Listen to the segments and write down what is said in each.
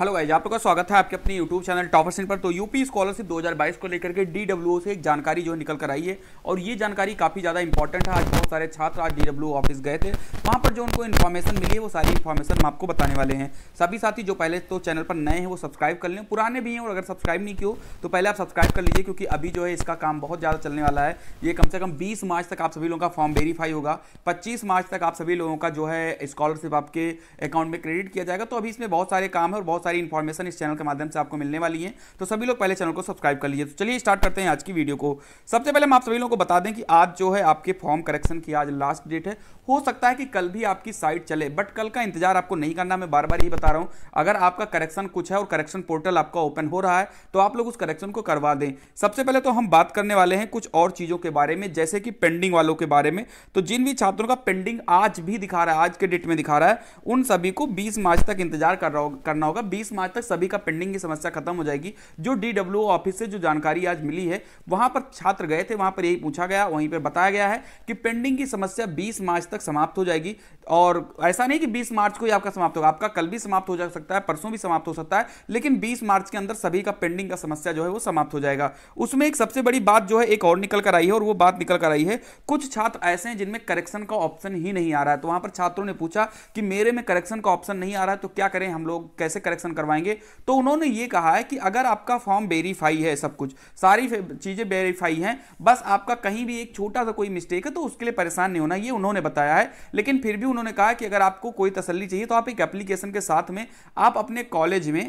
hello भाई आप लोग का स्वागत है आपके अपने यूट्यूब चैनल टॉपर सेंट पर तो यूपी स्कॉलरशिप 2022 को लेकर के डी से एक जानकारी जो निकल कर आई है और ये जानकारी काफ़ी ज़्यादा इंपॉर्टेंट है आज बहुत सारे छात्र आज डी ऑफिस गए थे वहाँ पर जो उनको इन्फॉर्मेशन मिली है वो सारी इन्फॉर्मेशन हम आपको बताने वाले हैं सभी साथी जो पहले तो चैनल पर नए हैं वो सब्सक्राइब कर लें पुराने भी हैं और अगर सब्सक्राइब नहीं किया तो पहले आप सब्सक्राइब कर लीजिए क्योंकि अभी जो है इसका काम बहुत ज़्यादा चलने वाला है ये कम से कम बीस मार्च तक आप सभी लोगों का फॉर्म वेरीफाई होगा पच्चीस मार्च तक आप सभी लोगों का जो है स्कॉलरशिप आपके अकाउंट में क्रेडिट किया जाएगा तो अभी इसमें बहुत सारे काम है और बहुत सारी इन्फॉर्मेशन इस चैनल के माध्यम से आपको मिलने वाली है तो सभी लोग पहले चैनल को सब्सक्राइब कर लीजिए तो चलिए स्टार्ट करते हैं आज की वीडियो को सबसे पहले हम आप सभी लोगों को बता दें कि आज जो है आपके फॉर्म करेक्शन की आज लास्ट डेट है हो सकता है कि कल भी आपकी साइट चले बट कल का इंतजार आपको नहीं करना मैं बार बार यही बता रहा हूँ अगर आपका करेक्शन कुछ है और करेक्शन पोर्टल आपका ओपन हो रहा है तो आप लोग उस करेक्शन को करवा दें सबसे पहले तो हम बात करने वाले हैं कुछ और चीज़ों के बारे में जैसे कि पेंडिंग वालों के बारे में तो जिन भी छात्रों का पेंडिंग आज भी दिखा रहा है आज के डेट में दिखा रहा है उन सभी को बीस मार्च तक इंतजार कर रहा हो, करना होगा बीस मार्च तक सभी का पेंडिंग की समस्या खत्म हो जाएगी जो डी ऑफिस से जो जानकारी आज मिली है वहां पर छात्र गए थे वहां पर यही पूछा गया वहीं पर बताया गया है कि पेंडिंग की समस्या बीस मार्च तक समाप्त हो जाएगी और ऐसा नहीं कि बीस मार्च को ही आपका समाप्त होगा आपका कल भी समाप्त हो जा सकता है परसों भी समाप्त हो सकता है लेकिन बीस मार्च के अंदर सभी का पेंडिंग का समस्या जो है वो समाप्त हो जाएगा उसमें एक सबसे बड़ी बात जो है एक और निकल कर आई है और वो बात निकल कर आई है कुछ छात्र ऐसे हैं जिनमें करेक्शन का ऑप्शन ही नहीं आ रहा है तो वहां पर छात्रों ने पूछा कि मेरे में करेक्शन का ऑप्शन नहीं आ रहा है तो क्या करें हम लोग कैसे करेक्शन वेरिफिकेशन करवाएंगे तो उन्होंने ये कहा है कि अगर आपका फॉर्म वेरीफाई है सब कुछ सारी चीज़ें वेरीफाई हैं बस आपका कहीं भी एक छोटा सा कोई मिस्टेक है तो उसके लिए परेशान नहीं होना ये उन्होंने बताया है लेकिन फिर भी उन्होंने कहा कि अगर आपको कोई तसली चाहिए तो आप एक एप्लीकेशन के साथ में आप अपने कॉलेज में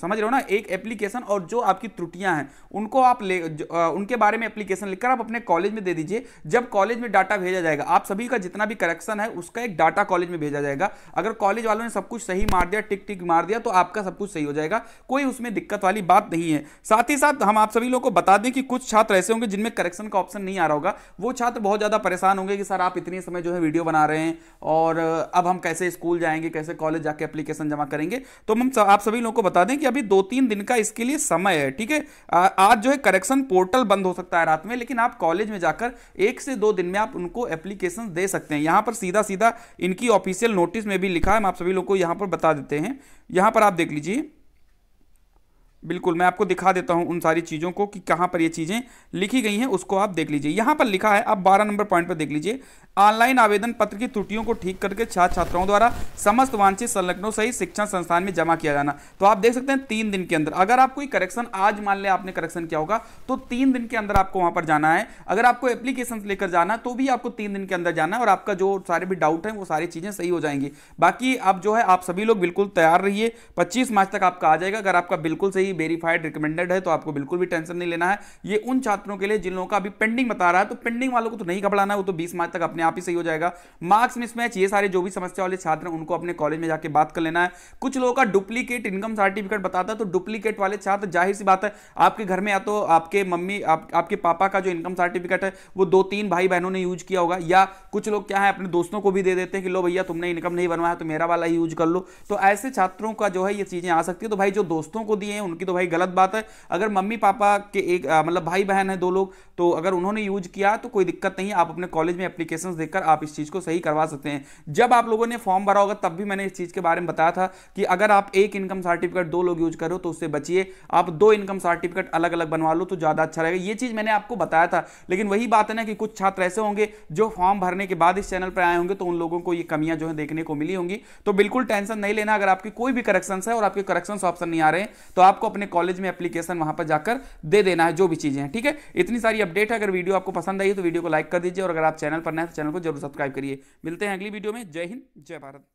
समझ रहे हो ना एक एप्लीकेशन और जो आपकी त्रुटियां हैं उनको आप ले उनके बारे में एप्लीकेशन लिखकर आप अपने कॉलेज में दे दीजिए जब कॉलेज में डाटा भेजा जाएगा आप सभी का जितना भी करेक्शन है उसका एक डाटा कॉलेज में भेजा जाएगा अगर कॉलेज वालों ने सब कुछ सही मार दिया टिक टिक मार दिया तो आप आपका सब कुछ सही हो जाएगा कोई उसमें दिक्कत वाली बात नहीं है साथ ही साथ हम आप सभी लोगों को बता दें कि कुछ छात्र ऐसे होंगे जिनमें करेक्शन का ऑप्शन नहीं आ रहा होगा वो छात्र बहुत ज़्यादा परेशान होंगे कि सर आप इतने समय जो है वीडियो बना रहे हैं और अब हम कैसे स्कूल जाएंगे कैसे कॉलेज जाके एप्लीकेशन जमा करेंगे तो हम आप सभी लोगों को बता दें कि अभी दो तीन दिन का इसके लिए समय है ठीक है आज जो है करेक्शन पोर्टल बंद हो सकता है रात में लेकिन आप कॉलेज में जाकर एक से दो दिन में आप उनको एप्लीकेशन दे सकते हैं यहां पर सीधा सीधा इनकी ऑफिशियल नोटिस में भी लिखा है हम आप सभी लोगों को यहां पर बता देते हैं यहाँ पर आप देख लीजिए बिल्कुल मैं आपको दिखा देता हूं उन सारी चीज़ों को कि कहां पर ये चीज़ें लिखी गई हैं उसको आप देख लीजिए यहां पर लिखा है आप बारह नंबर पॉइंट पर देख लीजिए ऑनलाइन आवेदन पत्र की त्रुटियों को ठीक करके छात्र छात्राओं द्वारा समस्त वांछित संलग्नों सहित शिक्षण संस्थान में जमा किया जाना तो आप देख सकते हैं तीन दिन के अंदर अगर आप कोई करेक्शन आज मान लें आपने करेक्शन किया होगा तो तीन दिन के अंदर आपको वहां पर जाना है अगर आपको एप्लीकेशन लेकर जाना तो भी आपको तीन दिन के अंदर जाना है और आपका जो सारे भी डाउट है वो सारी चीजें सही हो जाएंगी बाकी अब जो है आप सभी लोग बिल्कुल तैयार रहिए पच्चीस मार्च तक आपका आ जाएगा अगर आपका बिल्कुल सही वेरीफाइड रिकमेंडेड है तो आपको बिल्कुल भी टेंशन नहीं लेना है ये उन छात्रों के लिए जिन लोगों का अभी पेंडिंग बता रहा है तो पेंडिंग वालों को तो नहीं घबड़ाना है वो तो बीस मार्च तक अपने आप ही सही हो जाएगा मार्क्स मिसमैच ये सारे जो भी समस्या वाले छात्र हैं उनको अपने कॉलेज में जाकर बात कर लेना है कुछ लोगों का डुप्लीकेट इनकम सर्टिफिकेट बताता है तो डुप्लीकेट वाले छात्र जाहिर सी बात है आपके घर में या तो आपके मम्मी आप, आपके पापा का जो इनकम सर्टिफिकेट है वो दो तीन भाई बहनों ने यूज किया होगा या कुछ लोग क्या है अपने दोस्तों को भी दे देते हैं कि लो भैया तुमने इनकम नहीं बनवाया तो मेरा वाला ही यूज कर लो तो ऐसे छात्रों का जो है ये चीज़ें आ सकती है तो भाई जो दोस्तों को दिए हैं उनकी तो भाई गलत बात है अगर मम्मी पापा के एक मतलब भाई बहन है दो लोग तो अगर उन्होंने यूज किया तो कोई दिक्कत नहीं आप अपने कॉलेज में एप्लीकेशन ऑप्शंस देखकर आप इस चीज़ को सही करवा सकते हैं जब आप लोगों ने फॉर्म भरा होगा तब भी मैंने इस चीज़ के बारे में बताया था कि अगर आप एक इनकम सर्टिफिकेट दो लोग यूज करो तो उससे बचिए आप दो इनकम सर्टिफिकेट अलग अलग बनवा लो तो ज़्यादा अच्छा रहेगा ये चीज़ मैंने आपको बताया था लेकिन वही बात है ना कि कुछ छात्र ऐसे होंगे जो फॉर्म भरने के बाद इस चैनल पर आए होंगे तो उन लोगों को ये कमियाँ जो है देखने को मिली होंगी तो बिल्कुल टेंशन नहीं लेना अगर आपकी कोई भी करेक्शन है और आपके करेक्शन ऑप्शन नहीं आ रहे तो आपको अपने कॉलेज में एप्लीकेशन वहाँ पर जाकर दे देना है जो भी चीज़ें ठीक है इतनी सारी अपडेट है अगर वीडियो आपको पसंद आई तो वीडियो को लाइक कर दीजिए और अगर आप चैनल पर नए तो चैनल को जरूर सब्सक्राइब करिए मिलते हैं अगली वीडियो में जय हिंद जय भारत